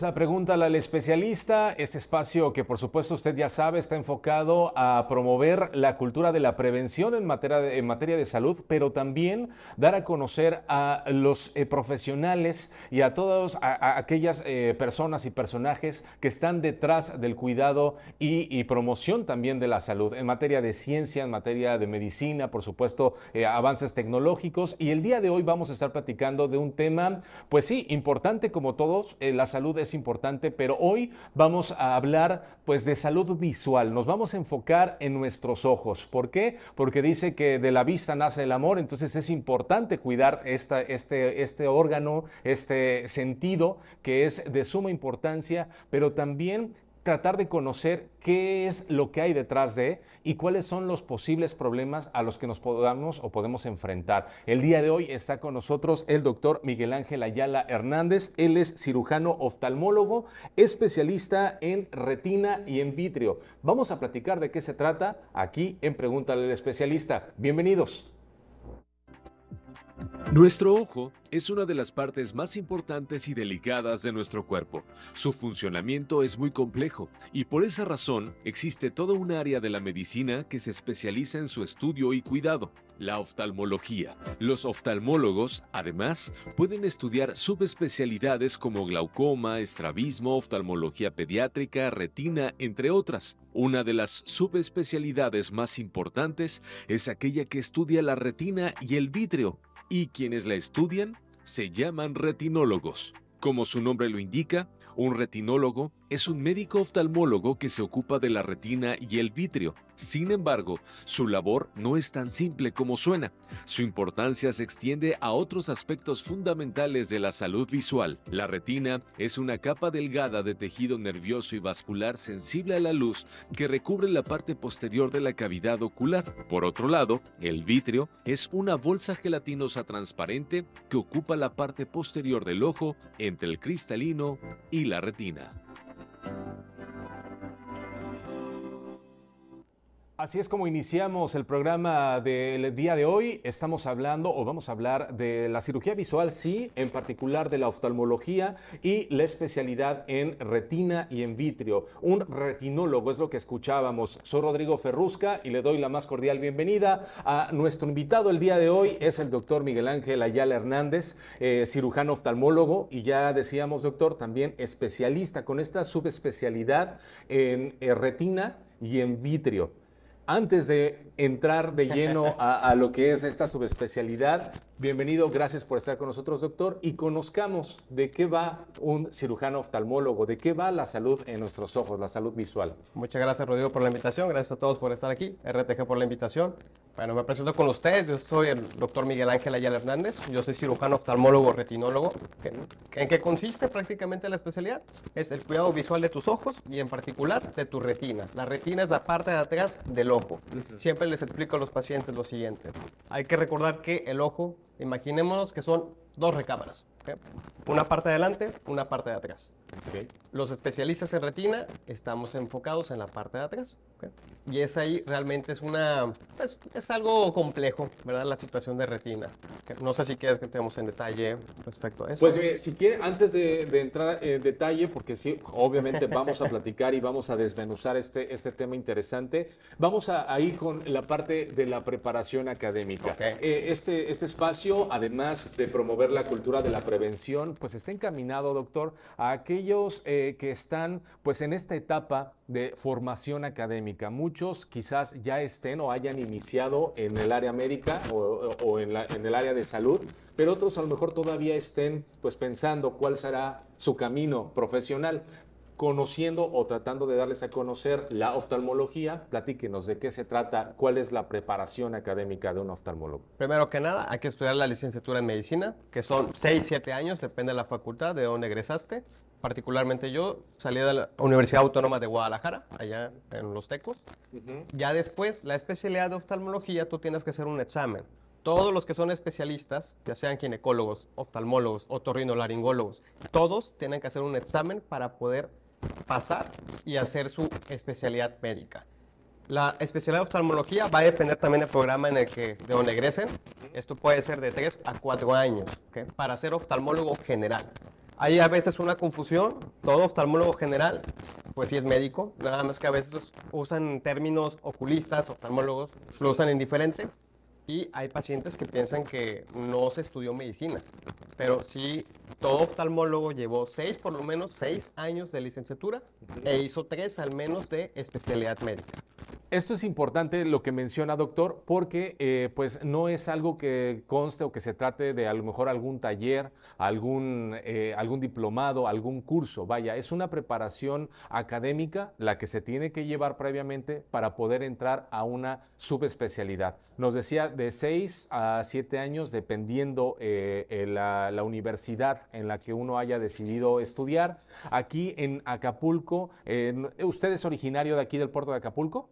la pregunta al Especialista, este espacio que por supuesto usted ya sabe está enfocado a promover la cultura de la prevención en materia de, materia de salud, pero también dar a conocer a los eh, profesionales y a todas aquellas eh, personas y personajes que están detrás del cuidado y, promoción también de la salud en materia de ciencia, en materia de medicina, por supuesto, eh, avances tecnológicos. Y el día de hoy vamos a estar platicando de un tema, pues sí, importante como todos, la salud es importante, pero hoy vamos a hablar pues de salud visual. Nos vamos a enfocar en nuestros ojos. ¿Por qué? Porque dice que de la vista nace el amor, entonces es importante cuidar esta, este, este órgano, este sentido que es de suma importancia, pero también tratar de conocer qué es lo que hay detrás de y cuáles son los posibles problemas a los que nos podamos o podemos enfrentar. El día de hoy está con nosotros el doctor Miguel Ángel Ayala Hernández. Él es cirujano oftalmólogo, especialista en retina y en vitrio. Vamos a platicar de qué se trata aquí en Pregúntale al especialista. Bienvenidos. Nuestro ojo es una de las partes más importantes y delicadas de nuestro cuerpo. Su funcionamiento es muy complejo y por esa razón existe toda un área de la medicina que se especializa en su estudio y cuidado, la oftalmología. Los oftalmólogos, además, pueden estudiar subespecialidades como glaucoma, estrabismo, oftalmología pediátrica, retina, entre otras. Una de las subespecialidades más importantes es aquella que estudia la retina y el vítreo y quienes la estudian se llaman retinólogos. Como su nombre lo indica, un retinólogo es un médico oftalmólogo que se ocupa de la retina y el vitrio. Sin embargo, su labor no es tan simple como suena. Su importancia se extiende a otros aspectos fundamentales de la salud visual. La retina es una capa delgada de tejido nervioso y vascular sensible a la luz que recubre la parte posterior de la cavidad ocular. Por otro lado, el vitrio es una bolsa gelatinosa transparente que ocupa la parte posterior del ojo entre el cristalino y la retina. thank you Así es como iniciamos el programa del día de hoy. Estamos hablando o vamos a hablar de la cirugía visual, sí, en particular de la oftalmología y la especialidad en retina y en vitrio. Un retinólogo es lo que escuchábamos. Soy Rodrigo Ferrusca y le doy la más cordial bienvenida a nuestro invitado el día de hoy. Es el doctor Miguel Ángel Ayala Hernández, eh, cirujano oftalmólogo y ya decíamos, doctor, también especialista con esta subespecialidad en eh, retina y en vitrio. Antes de entrar de lleno a, a, lo que es esta subespecialidad, bienvenido, gracias por estar con nosotros, doctor, y conozcamos de qué va un cirujano oftalmólogo, de qué va la salud en nuestros ojos, la salud visual. Muchas gracias, Rodrigo, por la invitación, gracias a todos por estar aquí, RTG por la invitación. Bueno, me presento con ustedes, yo soy el doctor Miguel Ángel Ayala Hernández, yo soy cirujano oftalmólogo retinólogo. ¿En qué consiste prácticamente la especialidad? Es el cuidado visual de tus ojos y en particular de tu retina. La retina es la parte de atrás del ojo. Siempre les explico a los pacientes lo siguiente. Hay que recordar que el ojo, imaginémonos que son dos recámaras. Una parte de adelante, una parte de atrás. Los especialistas en retina estamos enfocados en la parte de atrás. Y es ahí realmente es una pues, es algo complejo, ¿verdad? La situación de retina. No sé si quieres que entremos en detalle respecto a eso. Pues si quiere, antes de, entrar en detalle, porque sí, obviamente vamos a platicar y vamos a desmenuzar este, este tema interesante, vamos a, ir con la parte de la preparación académica. Eh, este, este espacio, además de promover la cultura de la prevención, pues está encaminado, doctor, a que ellos eh, que están pues en esta etapa de formación académica. Muchos quizás ya estén o hayan iniciado en el área médica o, en, el área de salud, pero otros a lo mejor todavía estén pues pensando cuál será su camino profesional. Conociendo o tratando de darles a conocer la oftalmología, platíquenos de qué se trata, cuál es la preparación académica de un oftalmólogo. Primero que nada, hay que estudiar la licenciatura en medicina, que son 6, 7 años, depende de la facultad de dónde egresaste particularmente yo salí de la Universidad Autónoma de Guadalajara, allá en Los Tecos. Ya después, la especialidad de oftalmología, tú tienes que hacer un examen. Todos los que son especialistas, ya sean ginecólogos, oftalmólogos, otorrinolaringólogos, todos tienen que hacer un examen para poder pasar y hacer su especialidad médica. La especialidad de oftalmología va a depender también del programa en el que, de donde egresen. Esto puede ser de 3 a 4 años, para ser oftalmólogo general. Hay a veces una confusión, todo oftalmólogo general, pues sí es médico, nada más que a veces usan términos oculistas, oftalmólogos, lo usan indiferente. Y hay pacientes que piensan que no se estudió medicina, pero sí, todo oftalmólogo llevó seis, por lo menos seis años de licenciatura e hizo tres al menos de especialidad médica. Esto es importante lo que menciona, doctor, porque eh, pues no es algo que conste o que se trate de a lo mejor algún taller, algún, eh, algún diplomado, algún curso. Vaya, es una preparación académica la que se tiene que llevar previamente para poder entrar a una subespecialidad. Nos decía de 6 a siete años, dependiendo eh, eh la, universidad en la que uno haya decidido estudiar. Aquí en Acapulco, ¿usted es originario de aquí del puerto de Acapulco?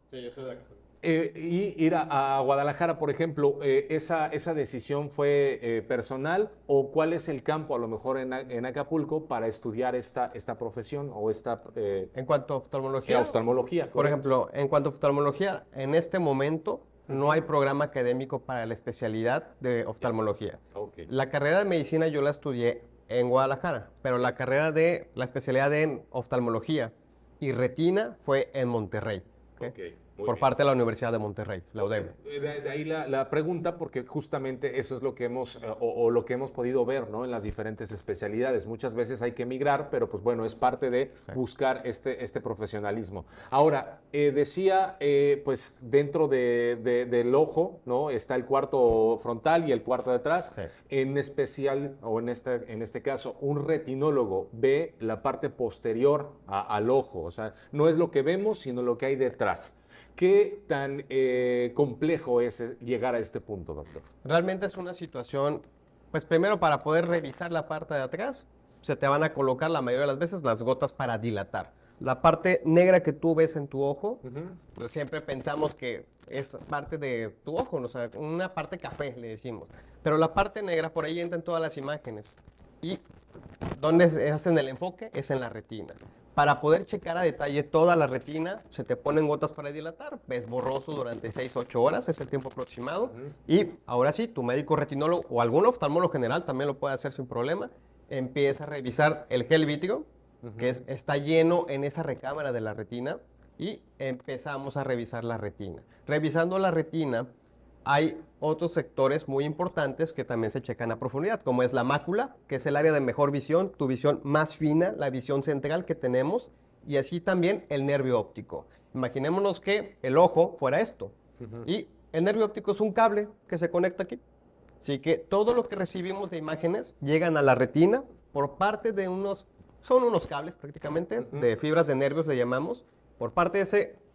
Eh, y ir a, Guadalajara, por ejemplo, eh, esa, ¿esa decisión fue eh, personal o cuál es el campo a lo mejor en, Acapulco para estudiar esta, esta profesión o esta... en cuanto a oftalmología. oftalmología por ejemplo, en cuanto a oftalmología, en este momento no hay programa académico para la especialidad de oftalmología. La carrera de medicina yo la estudié en Guadalajara, pero la carrera de la especialidad en oftalmología y retina fue en Monterrey. Okay. okay. por parte de la Universidad de Monterrey, la UDEM. Eh, de, ahí la, pregunta, porque justamente eso es lo que hemos, eh, o, lo que hemos podido ver, ¿no? En las diferentes especialidades. Muchas veces hay que emigrar, pero pues bueno, es parte de buscar este, este profesionalismo. Ahora, eh, decía, pues dentro del ojo, ¿no? Está el cuarto frontal y el cuarto detrás. En especial, o en este, en este caso, un retinólogo ve la parte posterior al ojo. O sea, no es lo que vemos, sino lo que hay detrás. ¿Qué tan eh, complejo es eh, llegar a este punto, doctor? Realmente es una situación, pues primero para poder revisar la parte de atrás, se te van a colocar la mayoría de las veces las gotas para dilatar. La parte negra que tú ves en tu ojo, pues, siempre pensamos que es parte de tu ojo, una parte café le decimos. Pero la parte negra, por ahí entran todas las imágenes. Y donde hacen el enfoque es en la retina. Para poder checar a detalle toda la retina, se te ponen gotas para dilatar, ves borroso durante 6-8 horas, es el tiempo aproximado. Y ahora sí, tu médico retinólogo o algún oftalmólogo general también lo puede hacer sin problema. Empieza a revisar el gel vítico, que está lleno en esa recámara de la retina, y empezamos a revisar la retina. Revisando la retina, hay otros sectores muy importantes que también se checan a profundidad, como es la mácula, que es el área de mejor visión, tu visión más fina, la visión central que tenemos, y así también el nervio óptico. Imaginémonos que el ojo fuera esto, y el nervio óptico es un cable que se conecta aquí. Así que todo lo que recibimos de imágenes llegan a la retina por parte de unos, son unos cables prácticamente, de fibras de nervios le llamamos, por parte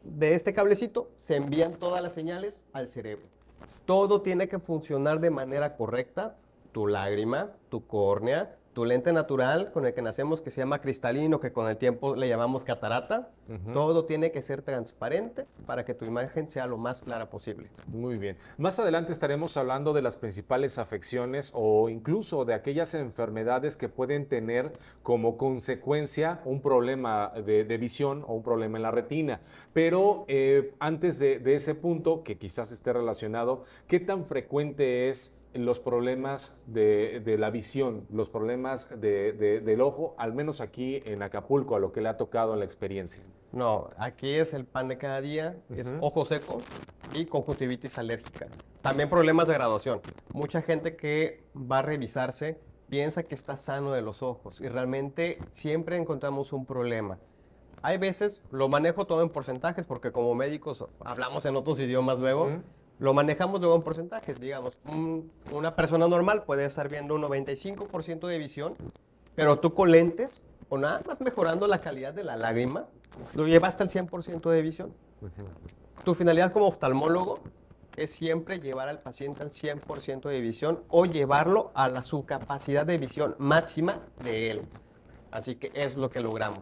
de este cablecito se envían todas las señales al cerebro. Todo tiene que funcionar de manera correcta. Tu lágrima, tu córnea, tu lente natural con el que nacemos, que se llama cristalino, que con el tiempo le llamamos catarata. Todo tiene que ser transparente para que tu imagen sea lo más clara posible. Muy bien. Más adelante estaremos hablando de las principales afecciones o incluso de aquellas enfermedades que pueden tener como consecuencia un problema de, visión o un problema en la retina. Pero eh, antes de ese punto, que quizás esté relacionado, ¿qué tan frecuente es los problemas de, la visión, los problemas del ojo, al menos aquí en Acapulco, a lo que le ha tocado en la experiencia? No, aquí es el pan de cada día, es ojo seco y conjuntivitis alérgica. También problemas de graduación. Mucha gente que va a revisarse piensa que está sano de los ojos y realmente siempre encontramos un problema. Hay veces, lo manejo todo en porcentajes porque como médicos hablamos en otros idiomas luego, lo manejamos luego en porcentajes. Digamos, una persona normal puede estar viendo un 95% de visión, pero tú con lentes o nada más mejorando la calidad de la lágrima, lo hasta el 100% de visión. Tu finalidad como oftalmólogo es siempre llevar al paciente al 100% de visión o llevarlo a la, su capacidad de visión máxima de él. Así que es lo que logramos.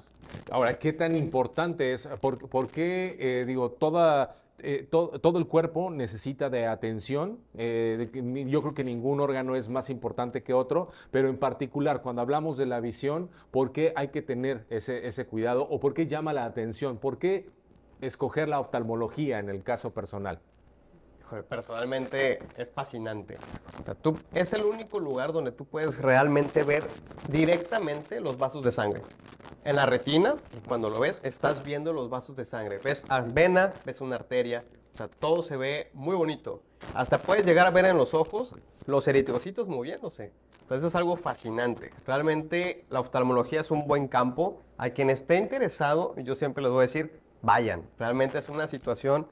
Ahora, ¿qué tan importante es? ¿Por, qué, eh, digo, toda eh, todo el cuerpo necesita de atención. Eh, yo creo que ningún órgano es más importante que otro, pero en particular cuando hablamos de la visión, ¿por qué hay que tener ese, cuidado o por qué llama la atención? ¿Por qué escoger la oftalmología en el caso personal? personalmente es fascinante. es el único lugar donde tú puedes realmente ver directamente los vasos de sangre. En la retina, cuando lo ves, estás viendo los vasos de sangre. Ves vena, ves una arteria. O sea, todo se ve muy bonito. Hasta puedes llegar a ver en los ojos los eritrocitos moviéndose. Entonces es algo fascinante. Realmente la oftalmología es un buen campo. A quien esté interesado, yo siempre les voy a decir, vayan. Realmente es una situación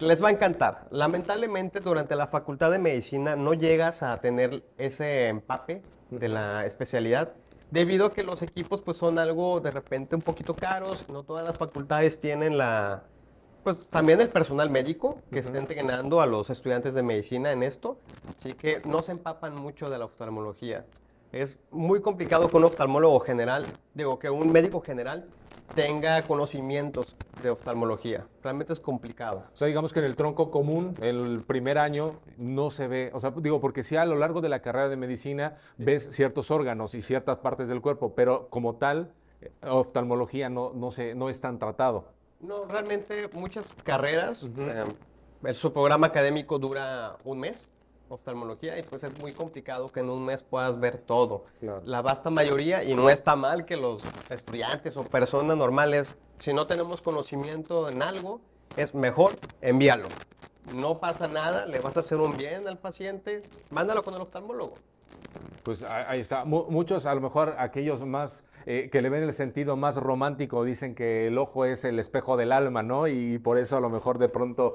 les va a encantar. Lamentablemente durante la facultad de medicina no llegas a tener ese empape de la especialidad debido a que los equipos pues son algo de repente un poquito caros, no todas las facultades tienen la, pues también el personal médico que uh entrenando a los estudiantes de medicina en esto, así que no se empapan mucho de la oftalmología. Es muy complicado que un oftalmólogo general, digo que un médico general tenga conocimientos de oftalmología. Realmente es complicado. O sea, digamos que en el tronco común, el primer año, no se ve, o sea, digo, porque si a lo largo de la carrera de medicina ves ciertos órganos y ciertas partes del cuerpo, pero como tal, eh, oftalmología no, se, no es tan tratado. No, realmente muchas carreras, eh, El su programa académico dura un mes oftalmología y pues es muy complicado que en un mes puedas ver todo. La vasta mayoría, y no está mal que los estudiantes o personas normales, si no tenemos conocimiento en algo, es mejor envíalo. No pasa nada, le vas a hacer un bien al paciente, mándalo con el oftalmólogo. Pues ahí está. Muchos, a lo mejor aquellos más eh, que le ven el sentido más romántico, dicen que el ojo es el espejo del alma, ¿no? Y por eso a lo mejor de pronto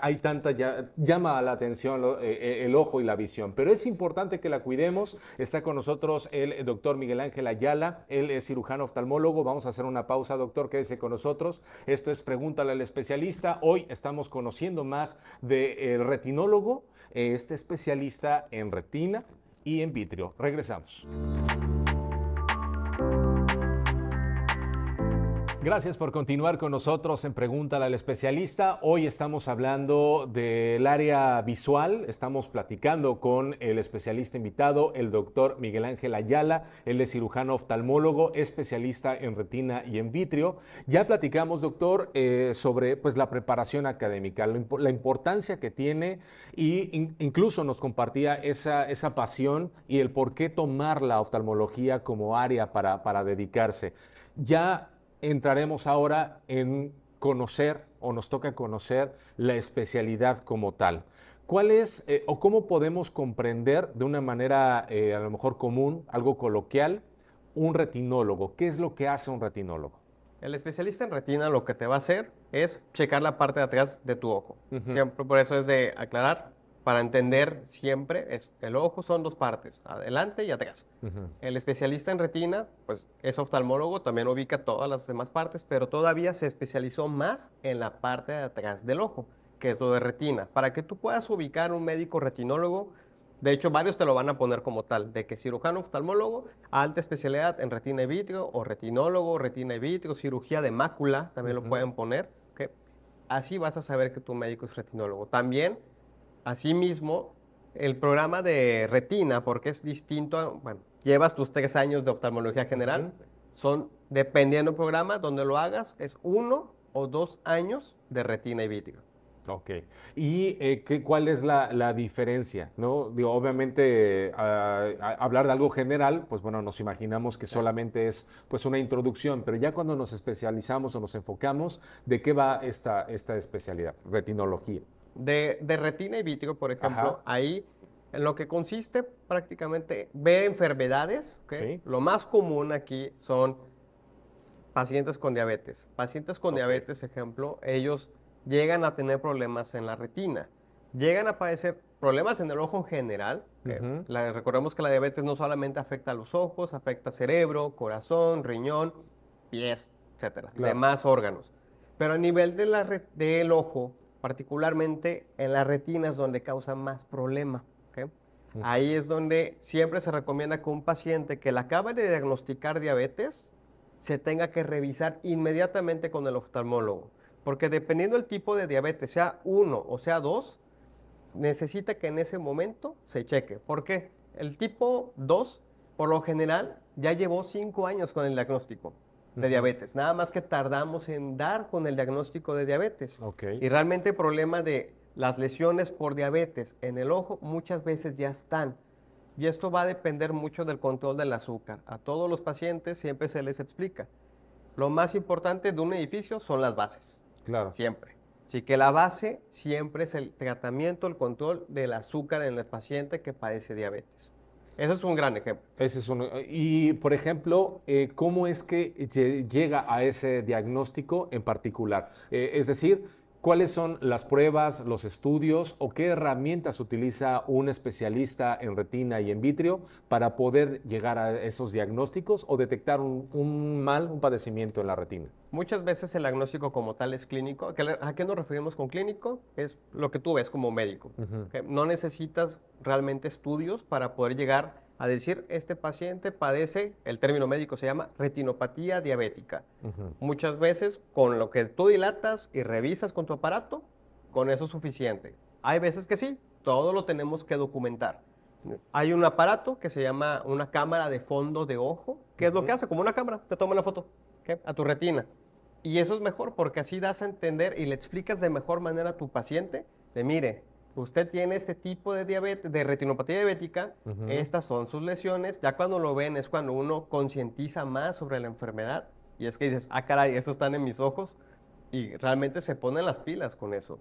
hay tanta, llama la atención eh, eh, el ojo y la visión. Pero es importante que la cuidemos. Está con nosotros el doctor Miguel Ángel Ayala, él es cirujano oftalmólogo. Vamos a hacer una pausa, doctor, quédese con nosotros. Esto es Pregúntale al especialista. Hoy estamos conociendo más del retinólogo, este especialista en retina y en vitrio. Regresamos. Gracias por continuar con nosotros en pregunta al especialista. Hoy estamos hablando del área visual. Estamos platicando con el especialista invitado, el doctor Miguel Ángel Ayala. Él es cirujano oftalmólogo, especialista en retina y en vitrio. Ya platicamos, doctor, eh, sobre pues, la preparación académica, la, importancia que tiene e incluso nos compartía esa, esa pasión y el por qué tomar la oftalmología como área para, para dedicarse. Ya entraremos ahora en conocer o nos toca conocer la especialidad como tal. ¿Cuál es eh, o cómo podemos comprender de una manera eh, a lo mejor común, algo coloquial, un retinólogo? ¿Qué es lo que hace un retinólogo? El especialista en retina lo que te va a hacer es checar la parte de atrás de tu ojo. Siempre por eso es de aclarar para entender siempre, es, el ojo son dos partes, adelante y atrás. El especialista en retina, pues es oftalmólogo, también ubica todas las demás partes, pero todavía se especializó más en la parte de atrás del ojo, que es lo de retina. Para que tú puedas ubicar un médico retinólogo, de hecho varios te lo van a poner como tal, de que cirujano oftalmólogo, alta especialidad en retina y vitrio, o retinólogo, retina y vitrio, cirugía de mácula, también lo pueden poner. Así vas a saber que tu médico es retinólogo. También Asimismo, el programa de retina, porque es distinto, bueno, llevas tus tres años de oftalmología general, son, dependiendo del programa, donde lo hagas, es uno o dos años de retina y vítreo. Ok. ¿Y eh, cuál es la, diferencia? ¿no? obviamente, hablar de algo general, pues bueno, nos imaginamos que solamente es pues, una introducción, pero ya cuando nos especializamos o nos enfocamos, ¿de qué va esta especialidad? Retinología de, retina y vítreo, por ejemplo, ahí en lo que consiste prácticamente ve enfermedades. Lo más común aquí son pacientes con diabetes. Pacientes con diabetes, ejemplo, ellos llegan a tener problemas en la retina. Llegan a padecer problemas en el ojo en general. recordemos que la diabetes no solamente afecta a los ojos, afecta cerebro, corazón, riñón, pies, etcétera, demás órganos. Pero a nivel de la del ojo, particularmente en las retinas donde causa más problema. Ahí es donde siempre se recomienda que un paciente que le acaba de diagnosticar diabetes se tenga que revisar inmediatamente con el oftalmólogo. Porque dependiendo del tipo de diabetes, sea uno o sea dos, necesita que en ese momento se cheque. ¿Por qué? El tipo 2, por lo general, ya llevó cinco años con el diagnóstico de diabetes. Nada más que tardamos en dar con el diagnóstico de diabetes. Y realmente el problema de las lesiones por diabetes en el ojo muchas veces ya están. Y esto va a depender mucho del control del azúcar. A todos los pacientes siempre se les explica. Lo más importante de un edificio son las bases. Claro. Siempre. Así que la base siempre es el tratamiento, el control del azúcar en el paciente que padece diabetes. Ese es un gran ejemplo. y, por ejemplo, eh, ¿cómo es que llega a ese diagnóstico en particular? Eh, es decir, ¿Cuáles son las pruebas, los estudios o qué herramientas utiliza un especialista en retina y en vitrio para poder llegar a esos diagnósticos o detectar un, mal, un padecimiento en la retina? Muchas veces el diagnóstico como tal es clínico. ¿A qué nos referimos con clínico? Es lo que tú ves como médico. No necesitas realmente estudios para poder llegar a decir, este paciente padece, el término médico se llama retinopatía diabética. Muchas veces con lo que tú dilatas y revisas con tu aparato, con eso es suficiente. Hay veces que sí, todo lo tenemos que documentar. Hay un aparato que se llama una cámara de fondo de ojo, que es lo que hace, como una cámara, te toma una foto a tu retina. Y eso es mejor porque así das a entender y le explicas de mejor manera a tu paciente de, mire, usted tiene este tipo de diabetes, de retinopatía diabética, estas son sus lesiones. Ya cuando lo ven es cuando uno concientiza más sobre la enfermedad y es que dices, ah, caray, eso están en mis ojos y realmente se ponen las pilas con eso.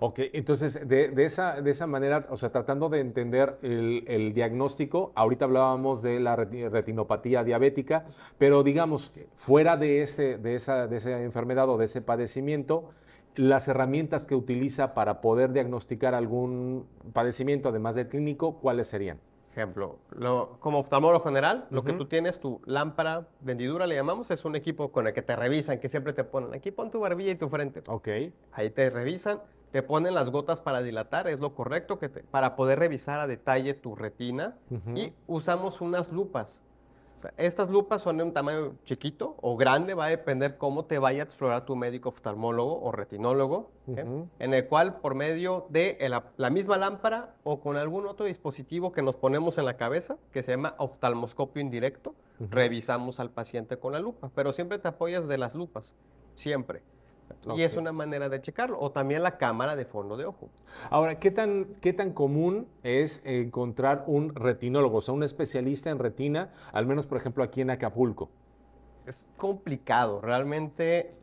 Ok, entonces de, esa, de esa manera, o sea, tratando de entender el, diagnóstico, ahorita hablábamos de la retinopatía diabética, pero digamos, fuera de, ese, de, esa, de esa enfermedad o de ese padecimiento, las herramientas que utiliza para poder diagnosticar algún padecimiento, además del clínico, ¿cuáles serían? Ejemplo, lo, como oftalmólogo general, lo que tú tienes, tu lámpara vendidura, le llamamos, es un equipo con el que te revisan, que siempre te ponen, aquí pon tu barbilla y tu frente. Ok. Ahí te revisan, te ponen las gotas para dilatar, es lo correcto, que para poder revisar a detalle tu retina. Y usamos unas lupas estas lupas son de un tamaño chiquito o grande, va a depender cómo te vaya a explorar tu médico oftalmólogo o retinólogo, ¿eh? en el cual por medio de la, misma lámpara o con algún otro dispositivo que nos ponemos en la cabeza, que se llama oftalmoscopio indirecto, revisamos al paciente con la lupa, pero siempre te apoyas de las lupas, siempre. Y es una manera de checarlo. O también la cámara de fondo de ojo. Ahora, ¿qué tan, común es encontrar un retinólogo, o sea, un especialista en retina, al menos, por ejemplo, aquí en Acapulco? Es complicado. Realmente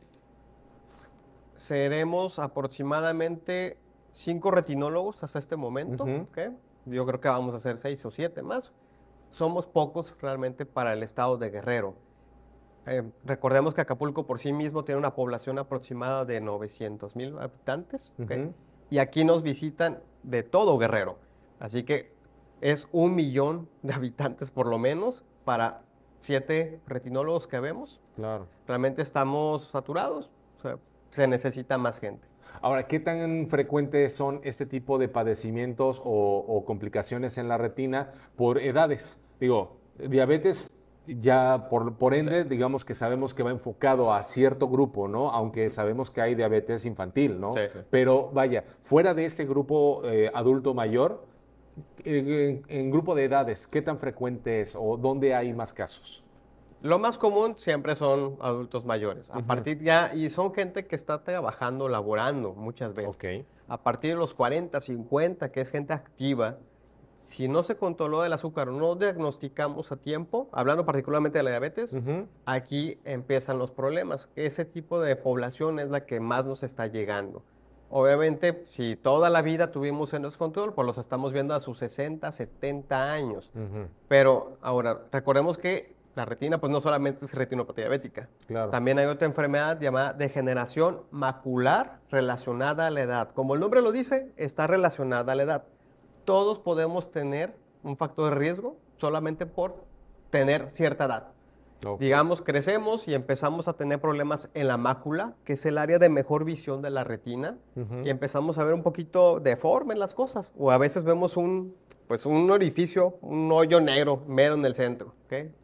seremos aproximadamente cinco retinólogos hasta este momento. Yo creo que vamos a ser seis o siete más. Somos pocos realmente para el estado de Guerrero. Eh, recordemos que Acapulco por sí mismo tiene una población aproximada de 900 mil habitantes. y aquí nos visitan de todo Guerrero. Así que es un millón de habitantes por lo menos para siete retinólogos que vemos. Claro. Realmente estamos saturados. se necesita más gente. Ahora, ¿qué tan frecuentes son este tipo de padecimientos o complicaciones en la retina por edades? Digo, diabetes ya por, por ende, digamos que sabemos que va enfocado a cierto grupo, ¿no? Aunque sabemos que hay diabetes infantil, ¿no? Pero vaya, fuera de ese grupo eh, adulto mayor, en, grupo de edades, ¿qué tan frecuente es o dónde hay más casos? Lo más común siempre son adultos mayores. A partir ya, y son gente que está trabajando, laborando muchas veces. A partir de los 40, 50, que es gente activa, si no se controló el azúcar, no diagnosticamos a tiempo, hablando particularmente de la diabetes, aquí empiezan los problemas. Ese tipo de población es la que más nos está llegando. Obviamente, si toda la vida tuvimos en descontrol, pues los estamos viendo a sus 60, 70 años. Pero ahora, recordemos que la retina, pues no solamente es retinopatía diabética. También hay otra enfermedad llamada degeneración macular relacionada a la edad. Como el nombre lo dice, está relacionada a la edad todos podemos tener un factor de riesgo solamente por tener cierta edad. Digamos, crecemos y empezamos a tener problemas en la mácula, que es el área de mejor visión de la retina, y empezamos a ver un poquito deforme las cosas, o a veces vemos un, pues, un orificio, un hoyo negro, mero en el centro.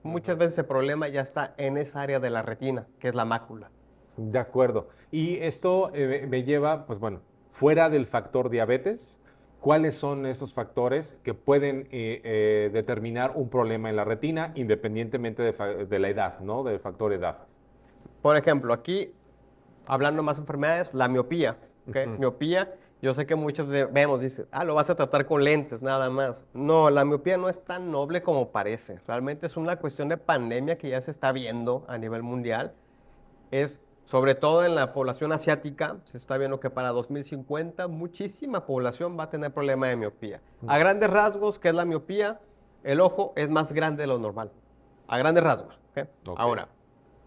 Muchas veces el problema ya está en esa área de la retina, que es la mácula. De acuerdo. Y esto eh, me lleva, pues bueno, fuera del factor diabetes, cuáles son esos factores que pueden eh, eh, determinar un problema en la retina independientemente de, la edad, ¿no? Del factor edad. Por ejemplo, aquí, hablando más enfermedades, la miopía. Miopía, yo sé que muchos vemos, dicen, ah, lo vas a tratar con lentes nada más. No, la miopía no es tan noble como parece. Realmente es una cuestión de pandemia que ya se está viendo a nivel mundial. Es sobre todo en la población asiática, se está viendo que para 2050 muchísima población va a tener problema de miopía. A grandes rasgos, ¿qué es la miopía? El ojo es más grande de lo normal. A grandes rasgos. Ahora,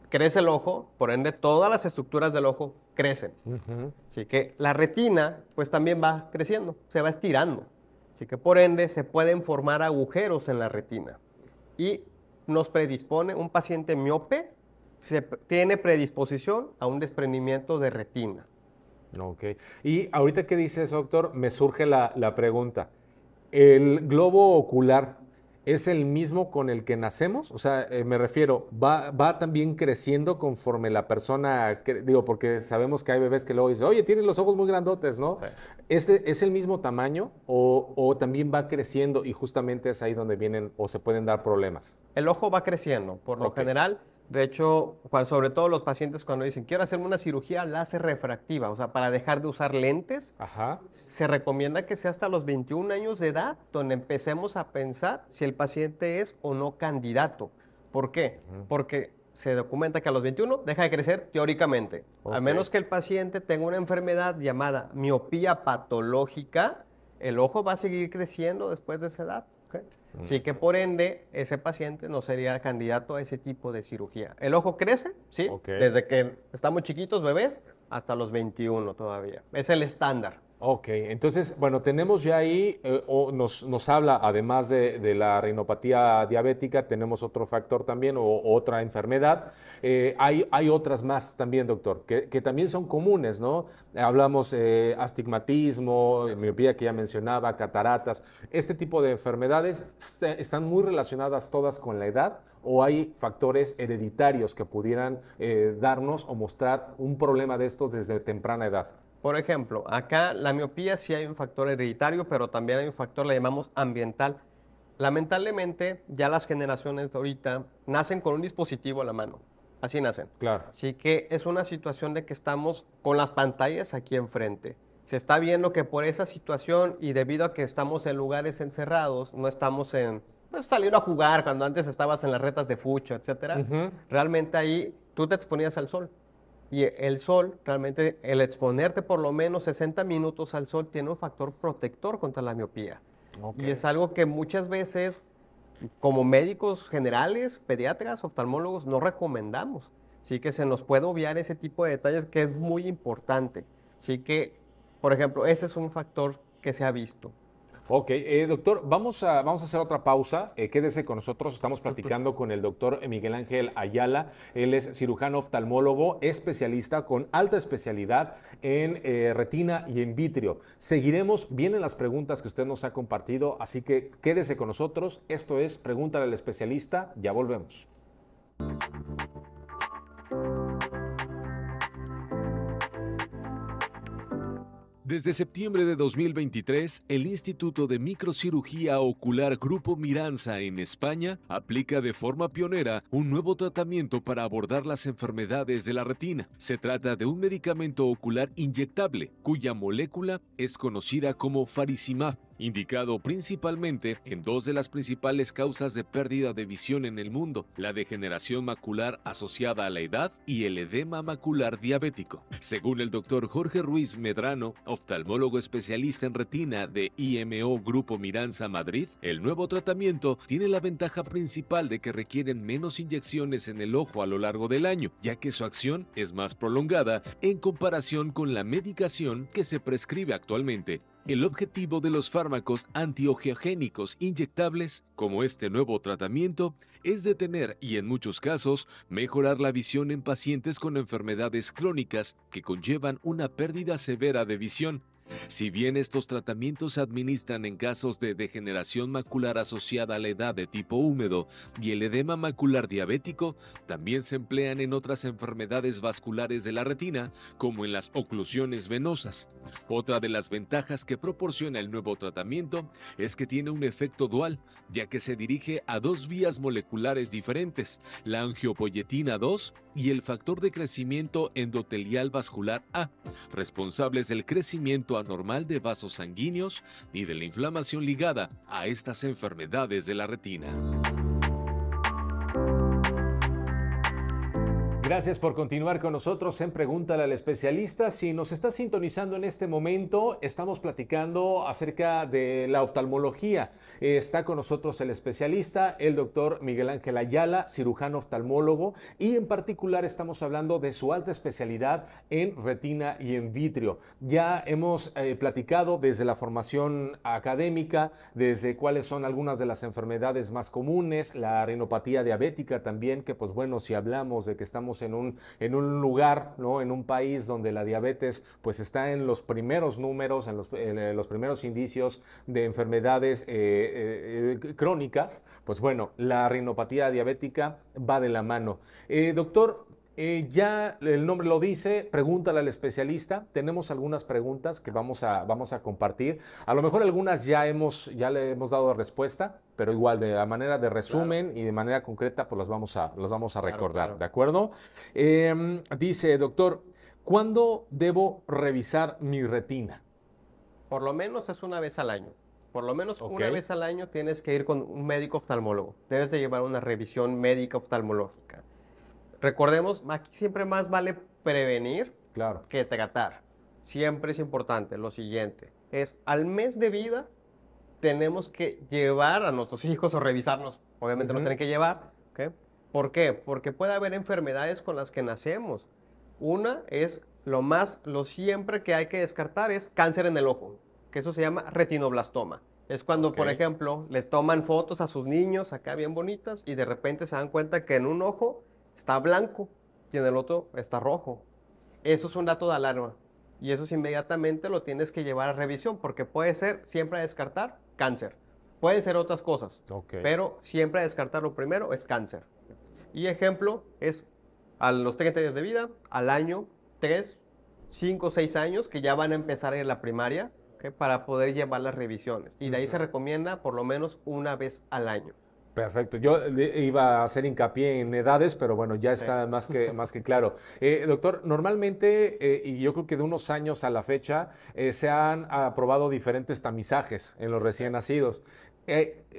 crece el ojo, por ende todas las estructuras del ojo crecen. Así que la retina pues también va creciendo, se va estirando. Así que por ende se pueden formar agujeros en la retina. Y nos predispone un paciente miope se tiene predisposición a un desprendimiento de retina. Ok. Y ahorita que dices, doctor, me surge la, pregunta. ¿El globo ocular es el mismo con el que nacemos? O sea, eh, me refiero, ¿va, también creciendo conforme la persona, digo, porque sabemos que hay bebés que luego dicen, oye, tienen los ojos muy grandotes, ¿no? ¿Es, el mismo tamaño o, también va creciendo y justamente es ahí donde vienen o se pueden dar problemas? El ojo va creciendo, por lo general de hecho, sobre todo los pacientes cuando dicen, quiero hacerme una cirugía láser refractiva, o sea, para dejar de usar lentes, se recomienda que sea hasta los 21 años de edad donde empecemos a pensar si el paciente es o no candidato. ¿Por qué? Porque se documenta que a los 21 deja de crecer teóricamente, a menos que el paciente tenga una enfermedad llamada miopía patológica, el ojo va a seguir creciendo después de esa edad. Sí, que por ende ese paciente no sería candidato a ese tipo de cirugía. El ojo crece, sí, desde que estamos chiquitos, bebés, hasta los 21 todavía. Es el estándar. Ok, entonces, bueno, tenemos ya ahí, eh, o nos, nos, habla, además de, la rinopatía diabética, tenemos otro factor también o otra enfermedad. Eh, hay, hay, otras más también, doctor, que, también son comunes, ¿no? Hablamos de eh, astigmatismo, miopía que ya mencionaba, cataratas. ¿Este tipo de enfermedades están muy relacionadas todas con la edad o hay factores hereditarios que pudieran darnos o mostrar un problema de estos desde temprana edad? Por ejemplo, acá la miopía sí hay un factor hereditario, pero también hay un factor, le llamamos ambiental. Lamentablemente, ya las generaciones de ahorita nacen con un dispositivo a la mano. Así nacen. Claro. Así que es una situación de que estamos con las pantallas aquí enfrente. Se está viendo que por esa situación y debido a que estamos en lugares encerrados, no estamos en pues, saliendo a jugar cuando antes estabas en las retas de fucho, etcétera. Realmente ahí tú te exponías al sol. Y el sol, realmente el exponerte por lo menos 60 minutos al sol tiene un factor protector contra la miopía. Y es algo que muchas veces como médicos generales, pediatras, oftalmólogos, no recomendamos. Así que se nos puede obviar ese tipo de detalles que es muy importante. Así que, por ejemplo, ese es un factor que se ha visto. Ok, eh, doctor, vamos a, vamos a hacer otra pausa. Eh, quédese con nosotros. Estamos platicando con el doctor Miguel Ángel Ayala. Él es cirujano oftalmólogo, especialista con alta especialidad en eh, retina y en vitrio. Seguiremos, vienen las preguntas que usted nos ha compartido, así que quédese con nosotros. Esto es Pregúntale al especialista. Ya volvemos. Desde septiembre de 2023, el Instituto de Microcirugía Ocular Grupo Miranza en España aplica de forma pionera un nuevo tratamiento para abordar las enfermedades de la retina. Se trata de un medicamento ocular inyectable, cuya molécula es conocida como faricimab indicado principalmente en dos de las principales causas de pérdida de visión en el mundo, la degeneración macular asociada a la edad y el edema macular diabético. Según el doctor Jorge Ruiz Medrano, oftalmólogo especialista en retina de IMO Grupo Miranza Madrid, el nuevo tratamiento tiene la ventaja principal de que requieren menos inyecciones en el ojo a lo largo del año, ya que su acción es más prolongada en comparación con la medicación que se prescribe actualmente. El objetivo de los fármacos antiogeogénicos inyectables, como este nuevo tratamiento, es detener y en muchos casos mejorar la visión en pacientes con enfermedades crónicas que conllevan una pérdida severa de visión si bien estos tratamientos se administran en casos de degeneración macular asociada a la edad de tipo húmedo y el edema macular diabético, también se emplean en otras enfermedades vasculares de la retina, como en las oclusiones venosas. Otra de las ventajas que proporciona el nuevo tratamiento es que tiene un efecto dual, ya que se dirige a dos vías moleculares diferentes, la angiopoyetina 2 y el factor de crecimiento endotelial vascular A, responsables del crecimiento anormal de vasos sanguíneos y de la inflamación ligada a estas enfermedades de la retina. Gracias por continuar con nosotros en pregunta al especialista. Si nos está sintonizando en este momento, estamos platicando acerca de la oftalmología. Está con nosotros el especialista, el doctor Miguel Ángel Ayala, cirujano oftalmólogo, y en particular estamos hablando de su alta especialidad en retina y en vitrio. Ya hemos eh, platicado desde la formación académica, desde cuáles son algunas de las enfermedades más comunes, la renopatía diabética también, que pues bueno, si hablamos de que estamos en un, en un lugar, ¿no? en un país donde la diabetes pues, está en los primeros números, en los, eh, primeros indicios de enfermedades eh, eh, crónicas, pues bueno, la rinopatía diabética va de la mano. doctor, eh, ya el nombre lo dice, pregúntale al especialista. Tenemos algunas preguntas que vamos a, vamos a compartir. A lo mejor algunas ya, hemos, ya le hemos dado respuesta, pero igual de manera de resumen y de manera concreta, pues las vamos a, los vamos a recordar, ¿de acuerdo? Em, dice, doctor, ¿cuándo debo revisar mi retina? Por lo menos es una vez al año. Por lo menos una vez al año tienes que ir con un médico oftalmólogo. Debes de llevar una revisión médica oftalmológica. Recordemos, aquí siempre más vale prevenir que tratar. Siempre es importante lo siguiente, es al mes de vida tenemos que llevar a nuestros hijos o revisarnos, obviamente los tienen que llevar, ¿por qué? Porque puede haber enfermedades con las que nacemos. Una es lo más, lo siempre que hay que descartar es cáncer en el ojo, que eso se llama retinoblastoma. Es cuando, por ejemplo, les toman fotos a sus niños acá bien bonitas y de repente se dan cuenta que en un ojo está blanco y en el otro está rojo. Eso es un dato de alarma y eso es inmediatamente lo tienes que llevar a revisión porque puede ser siempre a descartar cáncer. Pueden ser otras cosas, pero siempre a descartar lo primero es cáncer. Y ejemplo es a los 30 días de vida, al año, 3, 5, 6 años que ya van a empezar en la primaria para poder llevar las revisiones. Y de ahí se recomienda por lo menos una vez al año. Perfecto. Yo eh, eh, iba a hacer hincapié en edades, pero bueno, ya está más, que, más que claro. Eh, doctor, normalmente, y yo creo que de unos años a la fecha, se han aprobado diferentes tamizajes en los recién nacidos.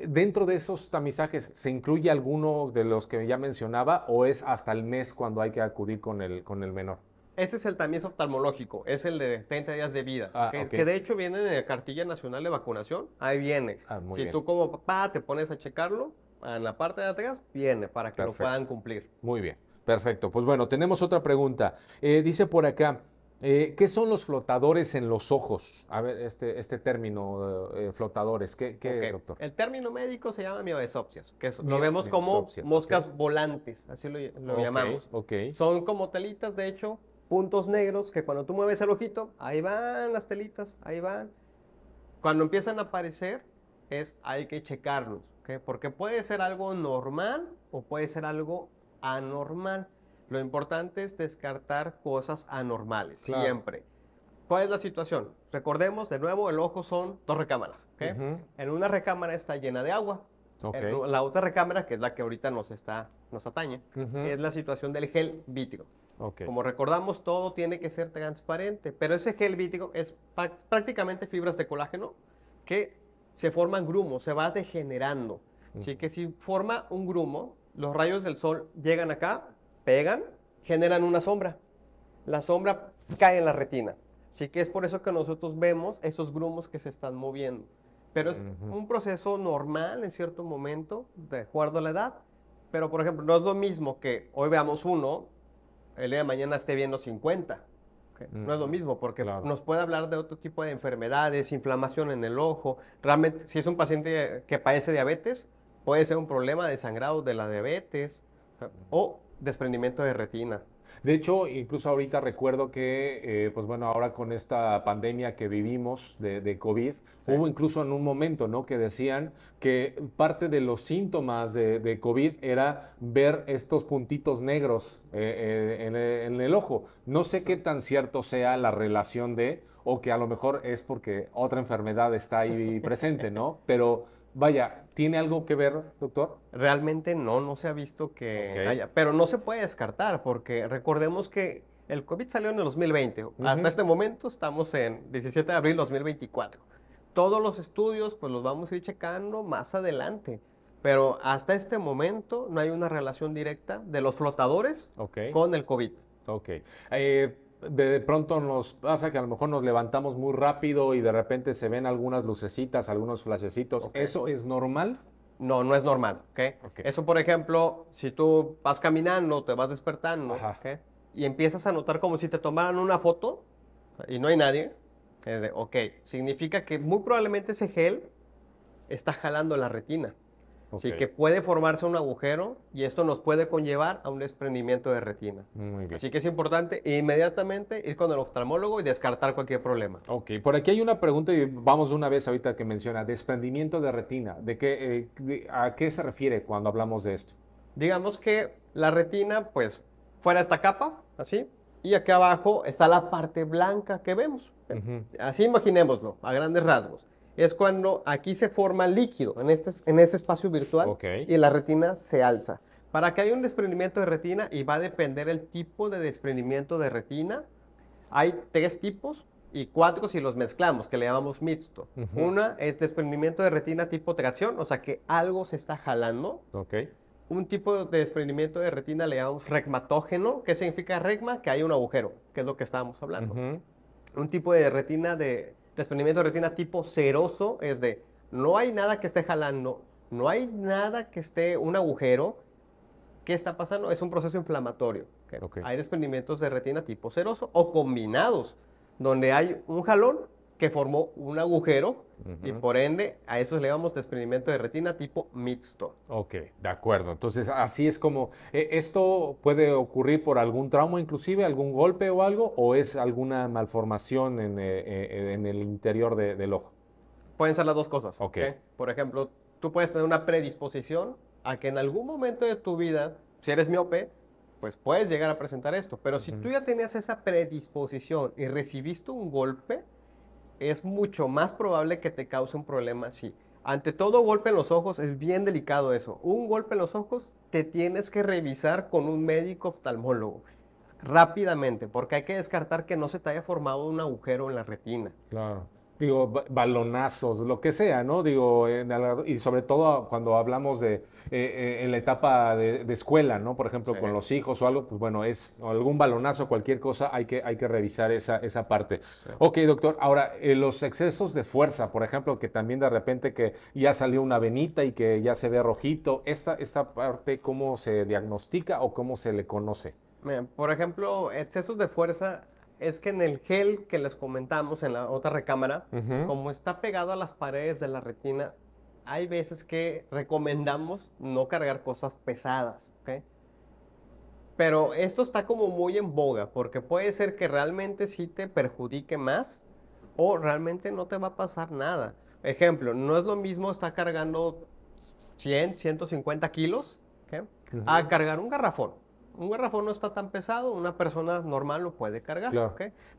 ¿Dentro de esos tamizajes se incluye alguno de los que ya mencionaba o es hasta el mes cuando hay que acudir con el, con el menor? Este es el tamiz oftalmológico, es el de 30 días de vida, ah, que, de hecho viene en la cartilla nacional de vacunación, ahí viene. Ah, si tú como papá te pones a checarlo, en la parte de atrás viene para que lo puedan cumplir. Muy bien. Perfecto. Pues bueno, tenemos otra pregunta. Eh, dice por acá, eh, ¿qué son los flotadores en los ojos? A ver, este, este término, eh, flotadores, ¿qué, es, doctor? El término médico se llama miodesopsias, que es, lo vemos como moscas volantes, así lo, llamamos. Son como telitas, de hecho, puntos negros que cuando tú mueves el ojito, ahí van las telitas, ahí van. Cuando empiezan a aparecer, es hay que checarlos porque puede ser algo normal o puede ser algo anormal. Lo importante es descartar cosas anormales, siempre. ¿Cuál es la situación? Recordemos, de nuevo, el ojo son dos recámaras. ¿okay? En una recámara está llena de agua. la otra recámara, que es la que ahorita nos, está, nos atañe, es la situación del gel vítrico. Como recordamos, todo tiene que ser transparente, pero ese gel vítrico es prácticamente fibras de colágeno que se forman grumos, se va degenerando. Así que si forma un grumo, los rayos del sol llegan acá, pegan, generan una sombra. La sombra cae en la retina. Así que es por eso que nosotros vemos esos grumos que se están moviendo. Pero es un proceso normal en cierto momento, de acuerdo a la edad. Pero, por ejemplo, no es lo mismo que hoy veamos uno, el día de mañana esté viendo 50. No es lo mismo porque nos puede hablar de otro tipo de enfermedades, inflamación en el ojo. Realmente, si es un paciente que padece diabetes, puede ser un problema de sangrado de la diabetes o desprendimiento de retina. De hecho, incluso ahorita recuerdo que, eh, pues bueno, ahora con esta pandemia que vivimos de, COVID, hubo incluso en un momento, ¿no? Que decían que parte de los síntomas de, COVID era ver estos puntitos negros eh, eh, en, el, en el ojo. No sé qué tan cierto sea la relación de, o que a lo mejor es porque otra enfermedad está ahí presente, ¿no? Pero Vaya, ¿tiene algo que ver, doctor? Realmente no, no se ha visto que haya, pero no se puede descartar porque recordemos que el COVID salió en el 2020, hasta este momento estamos en 17 de abril de 2024. Todos los estudios pues los vamos a ir checando más adelante, pero hasta este momento no hay una relación directa de los flotadores con el COVID. Ok. Eh, de pronto nos pasa que a lo mejor nos levantamos muy rápido y de repente se ven algunas lucecitas, algunos flashecitos. ¿Eso es normal? No, no es normal. Eso, por ejemplo, si tú vas caminando, te vas despertando y empiezas a notar como si te tomaran una foto y no hay nadie, es de, ok, significa que muy probablemente ese gel está jalando la retina. Así que puede formarse un agujero y esto nos puede conllevar a un desprendimiento de retina. Así que es importante inmediatamente ir con el oftalmólogo y descartar cualquier problema. Ok, por aquí hay una pregunta y vamos una vez ahorita que menciona desprendimiento de retina. ¿De qué, eh, ¿A qué se refiere cuando hablamos de esto? Digamos que la retina, pues, fuera esta capa, así, y aquí abajo está la parte blanca que vemos. Así imaginémoslo, a grandes rasgos es cuando aquí se forma líquido en, este, en ese espacio virtual y la retina se alza. Para que haya un desprendimiento de retina y va a depender el tipo de desprendimiento de retina, hay tres tipos y cuatro si los mezclamos, que le llamamos mixto. Una es desprendimiento de retina tipo tracción, o sea que algo se está jalando. Okay. Un tipo de desprendimiento de retina le llamamos regmatógeno, que significa regma, que hay un agujero, que es lo que estábamos hablando. Un tipo de retina de desprendimiento de retina tipo ceroso es de no hay nada que esté jalando, no hay nada que esté un agujero. ¿Qué está pasando? Es un proceso inflamatorio. Hay desprendimientos de retina tipo ceroso o combinados, donde hay un jalón que formó un agujero y por ende a eso le llamamos desprendimiento de retina tipo mixto. Ok, de acuerdo. Entonces así es como, eh, ¿esto puede ocurrir por algún trauma inclusive, algún golpe o algo, o es alguna malformación en, eh, eh, el interior del ojo? Pueden ser las dos cosas. ok Por ejemplo, tú puedes tener una predisposición a que en algún momento de tu vida, si eres miope, pues puedes llegar a presentar esto. Pero si tú ya tenías esa predisposición y recibiste un golpe, es mucho más probable que te cause un problema así. Ante todo golpe en los ojos, es bien delicado eso. Un golpe en los ojos te tienes que revisar con un médico oftalmólogo rápidamente, porque hay que descartar que no se te haya formado un agujero en la retina. Claro digo, balonazos, lo que sea, ¿no? Digo, y sobre todo cuando hablamos de, eh, eh, en la etapa de, escuela, ¿no? Por ejemplo, con los hijos o algo, pues bueno, es algún balonazo, cualquier cosa, hay que, hay que revisar esa, esa parte. Ok, doctor, ahora, eh, los excesos de fuerza, por ejemplo, que también de repente que ya salió una venita y que ya se ve rojito, ¿esta, esta parte cómo se diagnostica o cómo se le conoce? por ejemplo, excesos de fuerza es que en el gel que les comentamos en la otra recámara, como está pegado a las paredes de la retina, hay veces que recomendamos no cargar cosas pesadas, ¿ok? Pero esto está como muy en boga, porque puede ser que realmente sí te perjudique más o realmente no te va a pasar nada. Ejemplo, no es lo mismo estar cargando 100, 150 kilos a cargar un garrafón un garrafón no está tan pesado, una persona normal lo puede cargar.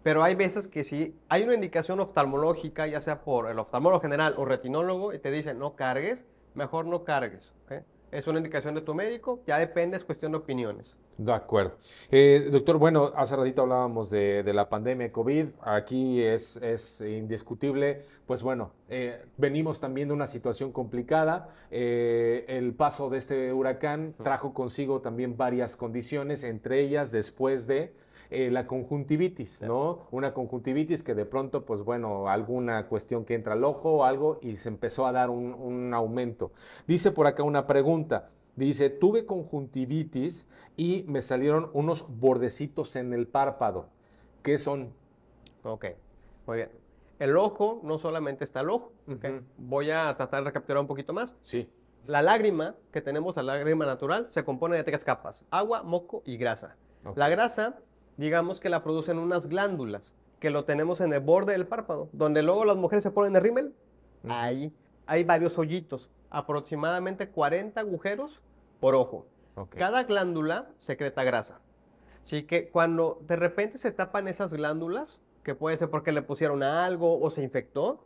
Pero hay veces que si hay una indicación oftalmológica, ya sea por el oftalmólogo general o retinólogo, y te dicen no cargues, mejor no cargues. ¿okay? es una indicación de tu médico, ya depende, es cuestión de opiniones. De acuerdo. Eh, doctor, bueno, hace ratito hablábamos de, la pandemia de COVID, aquí es, es indiscutible, pues bueno, eh, venimos también de una situación complicada, eh, el paso de este huracán trajo consigo también varias condiciones, entre ellas después de eh, la conjuntivitis, ¿no? Una conjuntivitis que de pronto, pues bueno, alguna cuestión que entra al ojo o algo y se empezó a dar un, aumento. Dice por acá una pregunta. Dice, tuve conjuntivitis y me salieron unos bordecitos en el párpado. ¿Qué son? Ok, muy bien. El ojo, no solamente está el ojo. Voy a tratar de recapturar un poquito más. Sí. La lágrima que tenemos, la lágrima natural, se compone de tres capas, agua, moco y grasa. La grasa digamos que la producen unas glándulas que lo tenemos en el borde del párpado, donde luego las mujeres se ponen el rímel. Ahí hay varios hoyitos, aproximadamente 40 agujeros por ojo. Cada glándula secreta grasa. Así que cuando de repente se tapan esas glándulas, que puede ser porque le pusieron algo o se infectó,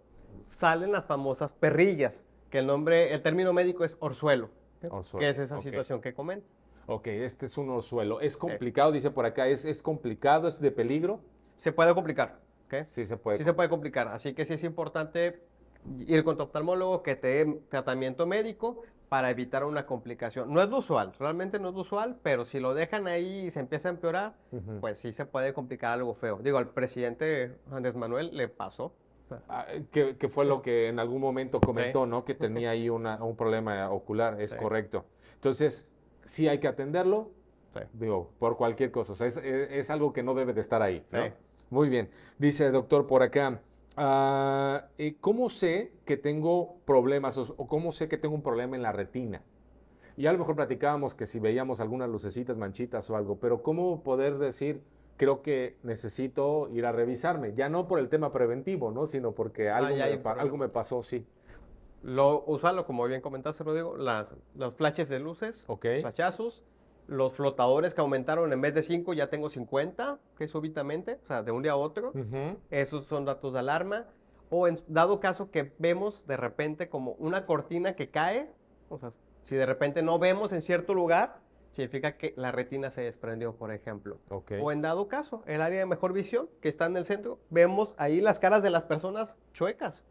salen las famosas perrillas, que el nombre, el término médico es orzuelo, ¿eh? que es esa situación que comento. Ok, este es un suelo. ¿Es eh. complicado? Dice por acá, ¿es, es complicado? ¿Es de peligro? Se puede complicar. ¿okay? Sí, se puede. Sí, se puede complicar. Así que sí es importante ir con tu oftalmólogo que te dé tratamiento médico para evitar una complicación. No es lo usual, realmente no es usual, pero si lo dejan ahí y se empieza a empeorar, pues sí se puede complicar algo feo. Digo, al presidente Andrés Manuel le pasó. Ah, que, fue lo que en algún momento comentó, ¿no? Que tenía ahí una, un problema ocular, es correcto. Entonces, si hay que atenderlo, digo, por cualquier cosa. O sea, es, algo que no debe de estar ahí. Muy bien. Dice doctor por acá, ah, eh, ¿cómo sé que tengo problemas o cómo sé que tengo un problema en la retina? Y a lo mejor platicábamos que si veíamos algunas lucecitas, manchitas o algo, pero ¿cómo poder decir, creo que necesito ir a revisarme? Ya no por el tema preventivo, ¿no? Sino porque ah, algo me pasó, sí. Lo, usarlo, como bien comentaste, Rodrigo, las, los flashes de luces, okay. flashazos, los flotadores que aumentaron en vez de 5 ya tengo 50, que súbitamente, o sea, de un día a otro. Esos son datos de alarma. O en dado caso que vemos de repente como una cortina que cae, o sea, si de repente no vemos en cierto lugar, significa que la retina se desprendió, por ejemplo. O en dado caso, el área de mejor visión, que está en el centro, vemos ahí las caras de las personas chuecas.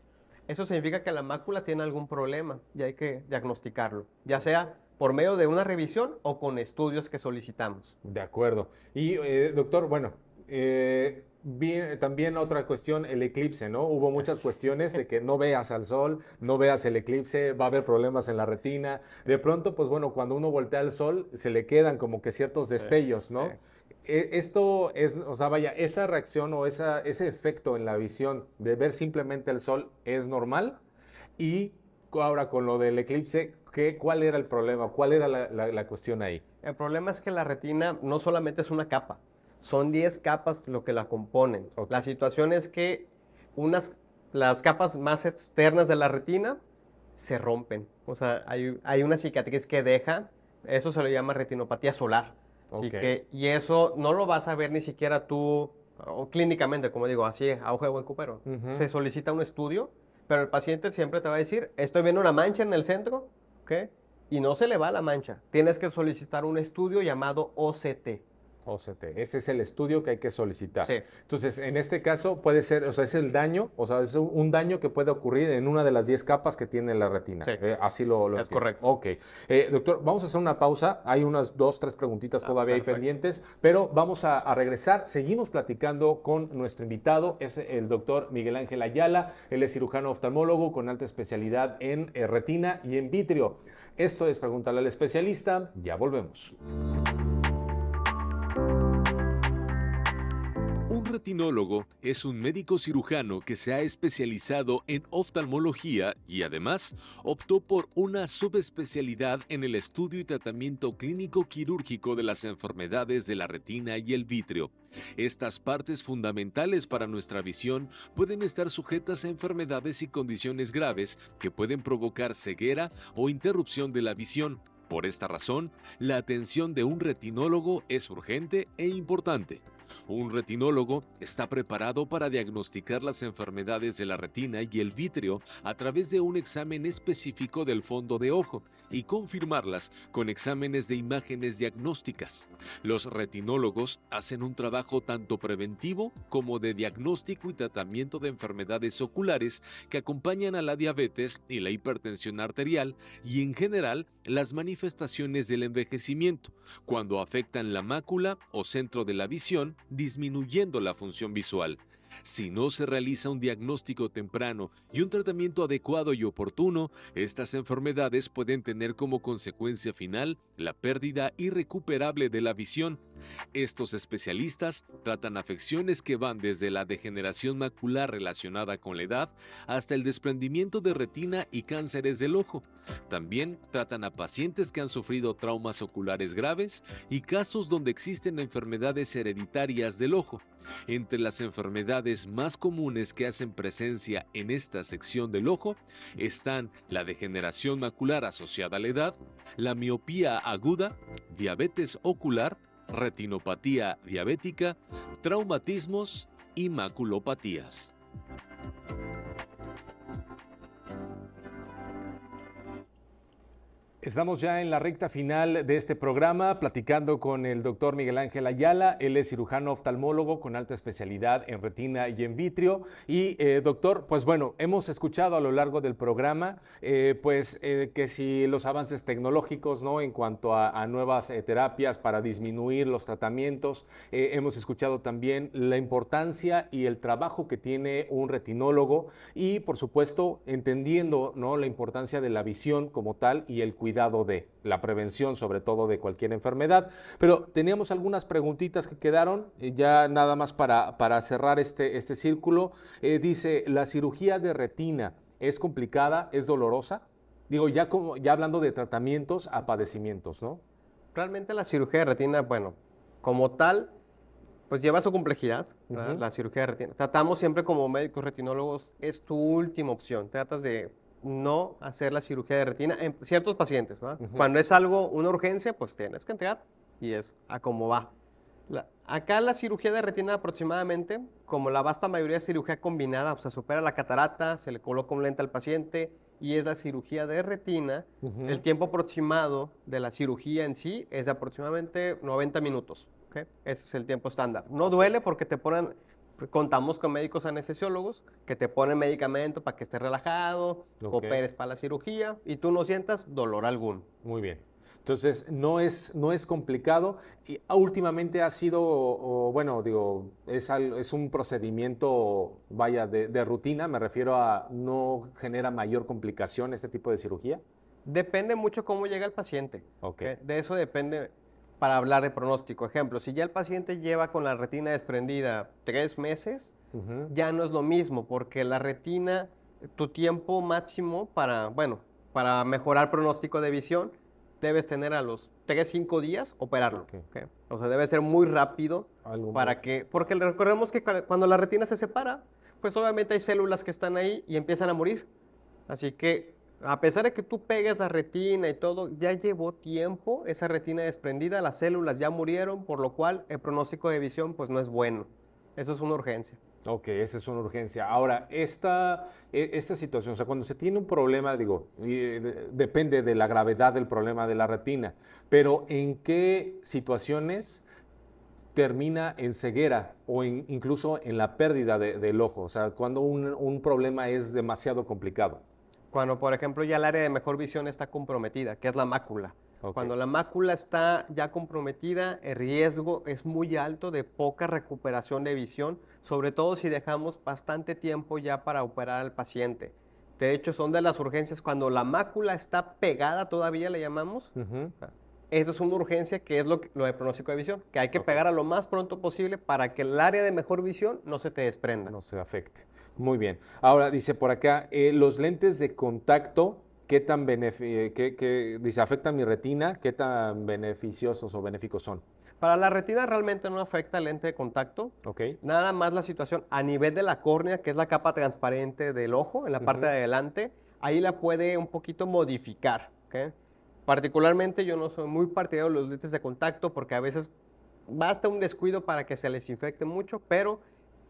Eso significa que la mácula tiene algún problema y hay que diagnosticarlo, ya sea por medio de una revisión o con estudios que solicitamos. De acuerdo. Y eh, doctor, bueno, eh, eh, también otra cuestión, el eclipse, ¿no? Hubo muchas cuestiones de que no veas al sol, no veas el eclipse, va a haber problemas en la retina. De pronto, pues bueno, cuando uno voltea al sol, se le quedan como que ciertos destellos, ¿no? E, esto es, o sea, vaya, esa reacción o ese efecto en la visión de ver simplemente el sol es normal. Y ahora con lo del eclipse, ¿qué, ¿cuál era el problema? ¿Cuál era la, cuestión ahí? El problema es que la retina no solamente es una capa, son 10 capas lo que la componen. La situación es que unas, las capas más externas de la retina se rompen. O sea, hay, hay una cicatriz que deja, eso se le llama retinopatía solar. Y, eso no lo vas a ver ni siquiera tú clínicamente, como digo, así, a ojo de buen cupero. Se solicita un estudio, pero el paciente siempre te va a decir, estoy viendo una mancha en el centro, ¿ok? Y no se le va la mancha. Tienes que solicitar un estudio llamado OCT. OCT. Ese es el estudio que hay que solicitar. Entonces, en este caso puede ser, o sea, es el daño, o sea, es un daño que puede ocurrir en una de las 10 capas que tiene la retina. Eh, así lo, lo Es correcto. Ok. Eh, doctor, vamos a hacer una pausa. Hay unas dos, tres preguntitas ah, todavía pendientes, pero vamos a, regresar. Seguimos platicando con nuestro invitado, es el doctor Miguel Ángel Ayala. Él es cirujano oftalmólogo con alta especialidad en eh, retina y en vitrio. Esto es Preguntarle al especialista. Ya volvemos. Un retinólogo es un médico cirujano que se ha especializado en oftalmología y además optó por una subespecialidad en el estudio y tratamiento clínico quirúrgico de las enfermedades de la retina y el vitrio. Estas partes fundamentales para nuestra visión pueden estar sujetas a enfermedades y condiciones graves que pueden provocar ceguera o interrupción de la visión. Por esta razón, la atención de un retinólogo es urgente e importante. Un retinólogo está preparado para diagnosticar las enfermedades de la retina y el vítreo a través de un examen específico del fondo de ojo y confirmarlas con exámenes de imágenes diagnósticas. Los retinólogos hacen un trabajo tanto preventivo como de diagnóstico y tratamiento de enfermedades oculares que acompañan a la diabetes y la hipertensión arterial y en general las manifestaciones del envejecimiento, cuando afectan la mácula o centro de la visión, disminuyendo la función visual. Si no se realiza un diagnóstico temprano y un tratamiento adecuado y oportuno, estas enfermedades pueden tener como consecuencia final la pérdida irrecuperable de la visión estos especialistas tratan afecciones que van desde la degeneración macular relacionada con la edad hasta el desprendimiento de retina y cánceres del ojo. También tratan a pacientes que han sufrido traumas oculares graves y casos donde existen enfermedades hereditarias del ojo. Entre las enfermedades más comunes que hacen presencia en esta sección del ojo están la degeneración macular asociada a la edad, la miopía aguda, diabetes ocular, retinopatía diabética, traumatismos y maculopatías. Estamos ya en la recta final de este programa, platicando con el doctor Miguel Ángel Ayala. Él es cirujano oftalmólogo con alta especialidad en retina y en vitrio. Y eh, doctor, pues bueno, hemos escuchado a lo largo del programa, eh, pues eh, que si los avances tecnológicos, ¿no? En cuanto a, a nuevas terapias para disminuir los tratamientos, hemos escuchado también la importancia y el trabajo que tiene un retinólogo y, por supuesto, entendiendo, ¿no? La importancia de la visión como tal y el cuidado cuidado de, la prevención sobre todo de cualquier enfermedad. Pero teníamos algunas preguntitas que quedaron, eh, ya nada más para, para cerrar este, este círculo. Eh, dice, ¿la cirugía de retina es complicada, es dolorosa? Digo, ya, como, ya hablando de tratamientos a padecimientos, ¿no? Realmente la cirugía de retina, bueno, como tal, pues lleva su complejidad, la cirugía de retina. Tratamos siempre como médicos retinólogos, es tu última opción. Tratas de no hacer la cirugía de retina en ciertos pacientes. Cuando es algo, una urgencia, pues tienes que entregar y es a cómo va. acá la cirugía de retina aproximadamente, como la vasta mayoría de cirugía combinada, o sea, supera la catarata, se le coloca un lente al paciente y es la cirugía de retina, el tiempo aproximado de la cirugía en sí es de aproximadamente 90 minutos. Ese es el tiempo estándar. No duele porque te ponen contamos con médicos anestesiólogos que te ponen medicamento para que estés relajado, operes para la cirugía y tú no sientas dolor alguno. Muy bien. Entonces, no es, no es complicado. Y ah, últimamente ha sido, bueno, digo, es, un procedimiento, vaya, de, rutina, me refiero a no genera mayor complicación este tipo de cirugía. Depende mucho cómo llega el paciente. Eh, de eso depende para hablar de pronóstico. Ejemplo, si ya el paciente lleva con la retina desprendida tres meses, ya no es lo mismo, porque la retina, tu tiempo máximo para, bueno, para mejorar pronóstico de visión, debes tener a los tres, cinco días operarlo. O sea, debe ser muy rápido para que, porque recordemos que cuando la retina se separa, pues obviamente hay células que están ahí y empiezan a morir. Así que a pesar de que tú pegues la retina y todo, ya llevó tiempo esa retina desprendida, las células ya murieron, por lo cual el pronóstico de visión pues no es bueno. Eso es una urgencia. Ok, esa es una urgencia. Ahora, esta, e, esta situación, o sea, cuando se tiene un problema, digo, eh, depende de la gravedad del problema de la retina, pero ¿en qué situaciones termina en ceguera o incluso en la pérdida del ojo? O sea, cuando un problema es demasiado complicado. Cuando, por ejemplo, ya el área de mejor visión está comprometida, que es la mácula. Cuando la mácula está ya comprometida, el riesgo es muy alto de poca recuperación de visión, sobre todo si dejamos bastante tiempo ya para operar al paciente. De hecho, son de las urgencias cuando la mácula está pegada todavía, le llamamos eso es una urgencia que es lo, lo de pronóstico de visión, que hay que pegar a lo más pronto posible para que el área de mejor visión no se te desprenda. No se afecte. Muy bien. Ahora dice por acá, eh, los lentes de contacto, ¿qué tan eh, dice, mi retina? ¿Qué tan beneficiosos o benéficos son? Para la retina realmente no afecta el lente de contacto. okay Nada más la situación a nivel de la córnea, que es la capa transparente del ojo, en la parte de adelante, ahí la puede un poquito modificar. ¿okay? Particularmente yo no soy muy partidario de los lentes de contacto porque a veces basta un descuido para que se les infecte mucho, pero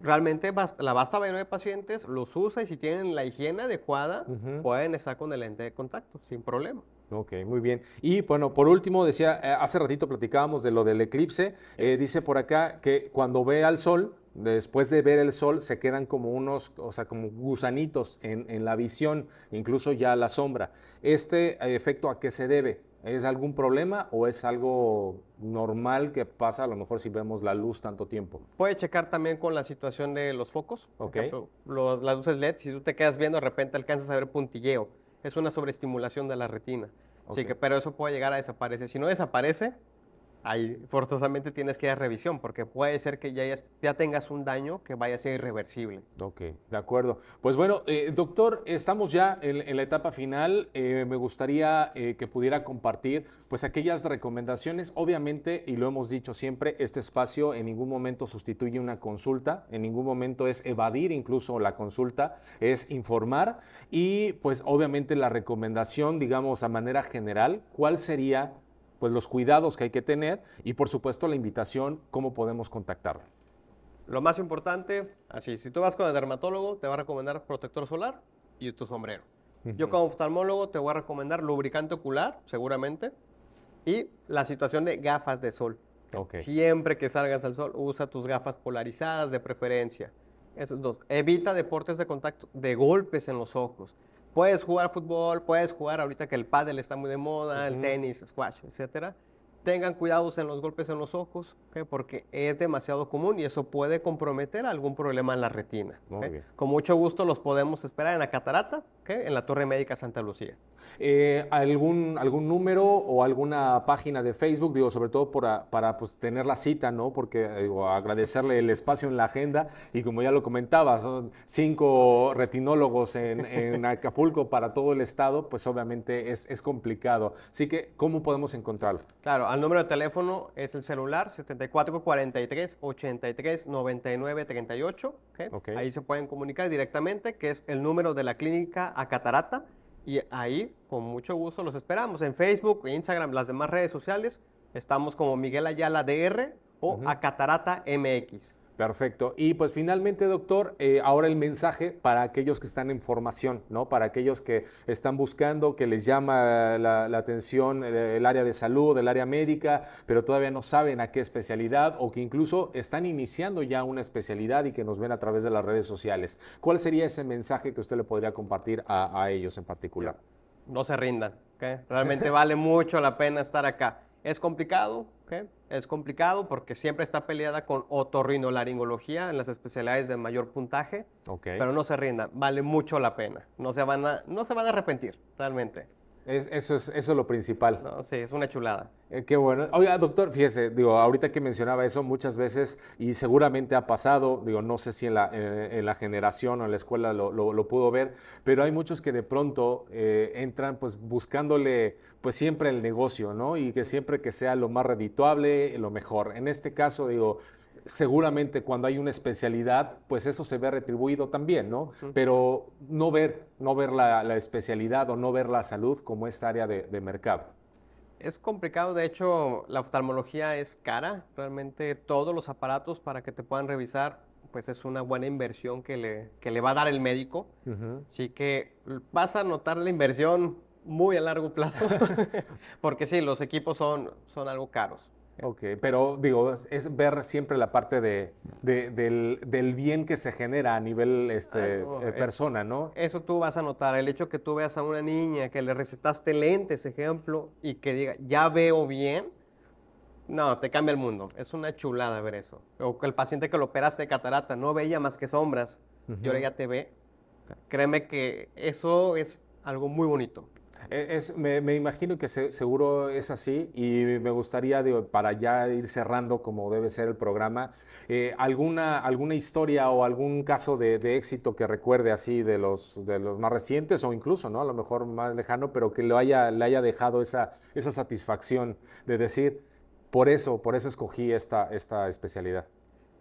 realmente la vasta mayoría de pacientes los usa y si tienen la higiene adecuada pueden estar con el lente de contacto sin problema. Ok, muy bien. Y bueno, por último, decía, eh, hace ratito platicábamos de lo del eclipse, eh, dice por acá que cuando ve al sol, después de ver el sol se quedan como unos, o sea, como gusanitos en, la visión, incluso ya la sombra. ¿Este efecto a qué se debe? ¿Es algún problema o es algo normal que pasa a lo mejor si vemos la luz tanto tiempo? Puede checar también con la situación de los focos. las luces LED, si tú te quedas viendo, de repente alcanzas a ver puntilleo. Es una sobreestimulación de la retina. Así que, pero eso puede llegar a desaparecer. Si no desaparece, ahí forzosamente tienes que ir a revisión, porque puede ser que ya, ya tengas un daño que vaya a ser irreversible. Ok, de acuerdo. Pues bueno, eh, doctor, estamos ya en, la etapa final. Eh, me gustaría eh, que pudiera compartir pues aquellas recomendaciones. Obviamente, y lo hemos dicho siempre, este espacio en ningún momento sustituye una consulta, en ningún momento es evadir incluso la consulta, es informar y pues obviamente la recomendación, digamos a manera general, ¿cuál sería pues los cuidados que hay que tener y por supuesto la invitación, cómo podemos contactarlo. Lo más importante, así, si tú vas con el dermatólogo, te va a recomendar protector solar y tu sombrero. Yo como oftalmólogo te voy a recomendar lubricante ocular, seguramente, y la situación de gafas de sol. Siempre que salgas al sol, usa tus gafas polarizadas de preferencia. Esos dos. Evita deportes de contacto, de golpes en los ojos puedes jugar fútbol, puedes jugar ahorita que el pádel está muy de moda, el el tenis, squash, etcétera. Tengan cuidados en los golpes en los ojos, porque es demasiado común y eso puede comprometer algún problema en la retina. Con mucho gusto los podemos esperar en la catarata, en la Torre Médica Santa Lucía. Eh, ¿algún, ¿Algún número o alguna página de Facebook? Digo, sobre todo para, pues, tener la cita, ¿no? Porque eh, digo, agradecerle el espacio en la agenda y como ya lo comentabas, son cinco retinólogos en, Acapulco para todo el estado, pues obviamente es, complicado. Así que, ¿cómo podemos encontrarlo? Claro, al número de teléfono es el celular 7443 83 99 38. Ahí se pueden comunicar directamente, que es el número de la clínica a Catarata y ahí con mucho gusto los esperamos. En Facebook, Instagram, las demás redes sociales, estamos como Miguel Ayala DR o a Catarata MX. Perfecto. Y pues finalmente, doctor, eh, ahora el mensaje para aquellos que están en formación, ¿no? Para aquellos que están buscando, que les llama la, atención el, área de salud, el área médica, pero todavía no saben a qué especialidad o que incluso están iniciando ya una especialidad y que nos ven a través de las redes sociales. ¿Cuál sería ese mensaje que usted le podría compartir a, ellos en particular? No se rindan, Realmente vale mucho la pena estar acá. Es complicado, ¿okay? es complicado porque siempre está peleada con otorrinolaringología en las especialidades de mayor puntaje, okay. pero no se rinda, vale mucho la pena, no se, van a, no se van a arrepentir realmente eso, es, eso lo principal. sí, es una chulada. Eh, qué bueno. Oiga, doctor, fíjese, digo, ahorita que mencionaba eso muchas veces y seguramente ha pasado, digo, no sé si en la, eh, generación o en la escuela lo, pudo ver, pero hay muchos que de pronto eh, entran pues buscándole pues siempre el negocio, ¿no? Y que siempre que sea lo más redituable, lo mejor. En este caso, digo, seguramente cuando hay una especialidad, pues eso se ve retribuido también, ¿no? Pero no ver, no ver la, especialidad o no ver la salud como esta área de, mercado. Es complicado, de hecho, la oftalmología es cara, realmente todos los aparatos para que te puedan revisar pues es una buena inversión que le, le va a dar el médico. Así que vas a notar la inversión muy a largo plazo, porque sí, los equipos son, son algo caros. Ok, pero digo, es ver siempre la parte de, del, bien que se genera a nivel este, ah, eh, persona, ¿no? Eso tú vas a notar, el hecho que tú veas a una niña que le recetaste lentes, ejemplo, y que diga, ya veo bien, no, te cambia el mundo, es una chulada ver eso. O el paciente que lo operaste de catarata no veía más que sombras, y ahora ya te ve. Créeme que eso es algo muy bonito. E, me, imagino que seguro es así y me gustaría, para ya ir cerrando como debe ser el programa, eh, alguna, alguna historia o algún caso de, éxito que recuerde así de los, de los más recientes o incluso, ¿no? A lo mejor más lejano, pero que lo haya, le haya dejado esa, esa satisfacción de decir, por eso, por eso escogí esta, esta especialidad.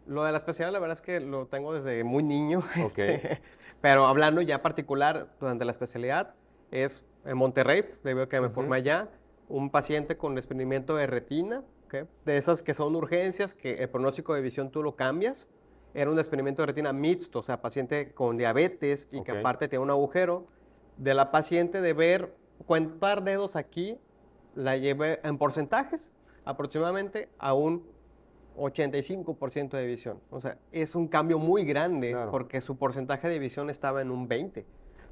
Lo de la especialidad, la verdad es que lo tengo desde muy niño. Este, pero hablando ya particular durante la especialidad, es en Monterrey, debido a que me forma formé allá, un paciente con desprendimiento de retina, de esas que son urgencias, que el pronóstico de visión tú lo cambias. Era un desprendimiento de retina mixto, o sea, paciente con diabetes y que aparte tiene un agujero. De la paciente de ver, contar dedos aquí, la llevé en porcentajes aproximadamente a un 85% de visión. O sea, es un cambio muy grande porque su porcentaje de visión estaba en un 20%.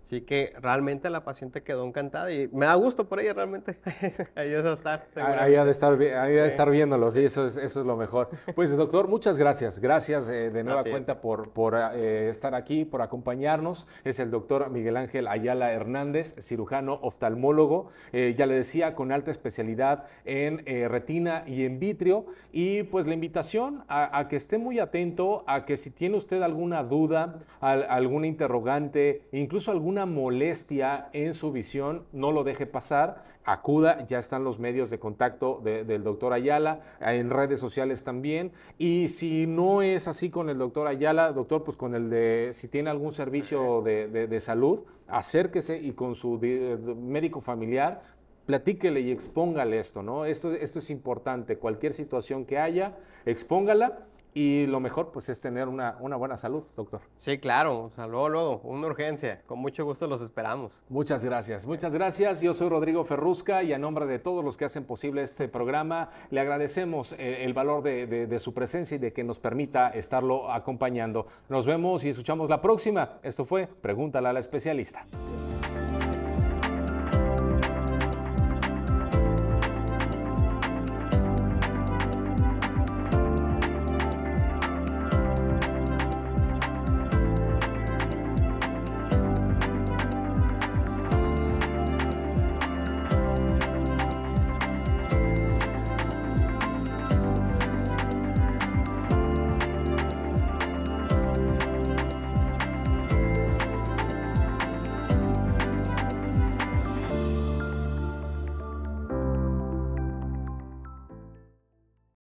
Así que realmente la paciente quedó encantada y me da gusto por ella realmente. ahí va a estar. Ahí ha de estar, ahí de estar viéndolo, sí, eso es, eso es lo mejor. Pues doctor, muchas gracias. Gracias eh, de nueva cuenta por, por eh, estar aquí, por acompañarnos. Es el doctor Miguel Ángel Ayala Hernández, cirujano oftalmólogo, eh, ya le decía, con alta especialidad en retina y en vitrio. Y pues la invitación a, que esté muy atento, a que si tiene usted alguna duda, alguna interrogante, incluso alguna una molestia en su visión, no lo deje pasar, acuda, ya están los medios de contacto del doctor Ayala, en redes sociales también, y si no es así con el doctor Ayala, doctor, pues con el de, si tiene algún servicio de, de, salud, acérquese y con su médico familiar, platíquele y expóngale esto, ¿no? Esto, esto es importante, cualquier situación que haya, expóngala y lo mejor, pues, es tener una, buena salud, doctor. Sí, claro. O luego, una urgencia. Con mucho gusto los esperamos. Muchas gracias. Muchas gracias. Yo soy Rodrigo Ferrusca y a nombre de todos los que hacen posible este programa, le agradecemos eh, el valor de, de su presencia y de que nos permita estarlo acompañando. Nos vemos y escuchamos la próxima. Esto fue Pregúntale a la especialista.